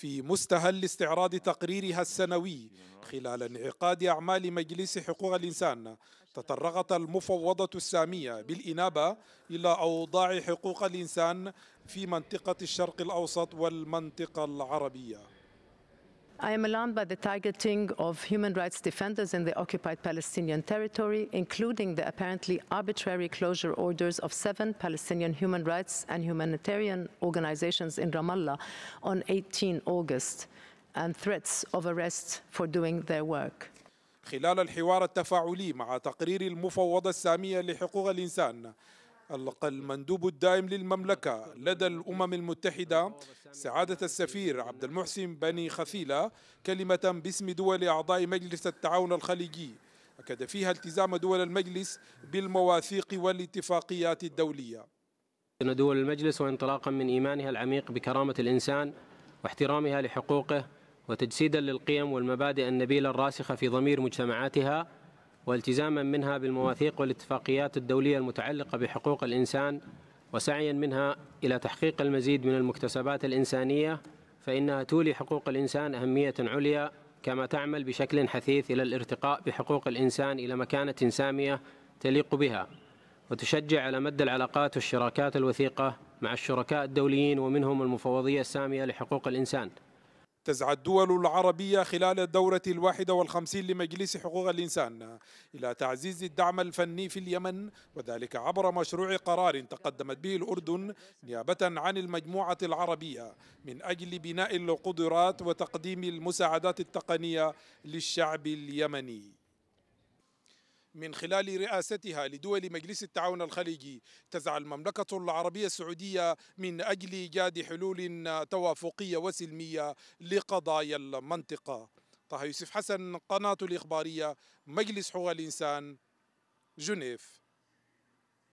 في مستهل استعراض تقريرها السنوي خلال انعقاد أعمال مجلس حقوق الإنسان تطرقت المفوضة السامية بالإنابة إلى أوضاع حقوق الإنسان في منطقة الشرق الأوسط والمنطقة العربية I am alarmed by the targeting of human rights defenders in the occupied Palestinian territory, including the apparently arbitrary closure orders of seven Palestinian human rights and humanitarian organizations in Ramallah on 18 August, and threats of arrest for doing their work. خلال الحوار التفاعلي مع تقرير المفوضة السامية لحقوق الإنسان المندوب الدائم للمملكة لدى الأمم المتحدة سعادة السفير عبد المحسن بني خثيلة كلمة باسم دول أعضاء مجلس التعاون الخليجي أكد فيها التزام دول المجلس بالمواثيق والاتفاقيات الدولية أن دول المجلس وانطلاقا من إيمانها العميق بكرامة الإنسان واحترامها لحقوقه وتجسيدا للقيم والمبادئ النبيلة الراسخة في ضمير مجتمعاتها والتزاما منها بالمواثيق والاتفاقيات الدولية المتعلقة بحقوق الإنسان وسعيا منها إلى تحقيق المزيد من المكتسبات الإنسانية فإنها تولي حقوق الإنسان أهمية عليا كما تعمل بشكل حثيث إلى الارتقاء بحقوق الإنسان إلى مكانة سامية تليق بها وتشجع على مد العلاقات والشراكات الوثيقة مع الشركاء الدوليين ومنهم المفوضية السامية لحقوق الإنسان تسعى الدول العربية خلال الدورة الواحدة والخمسين لمجلس حقوق الإنسان إلى تعزيز الدعم الفني في اليمن وذلك عبر مشروع قرار تقدمت به الأردن نيابة عن المجموعة العربية من أجل بناء القدرات وتقديم المساعدات التقنية للشعب اليمني من خلال رئاستها لدول مجلس التعاون الخليجي تزع المملكة العربية السعودية من أجل إيجاد حلول توافقية وسلمية لقضايا المنطقة طه يوسف حسن قناة الإخبارية مجلس حقوق الإنسان جنيف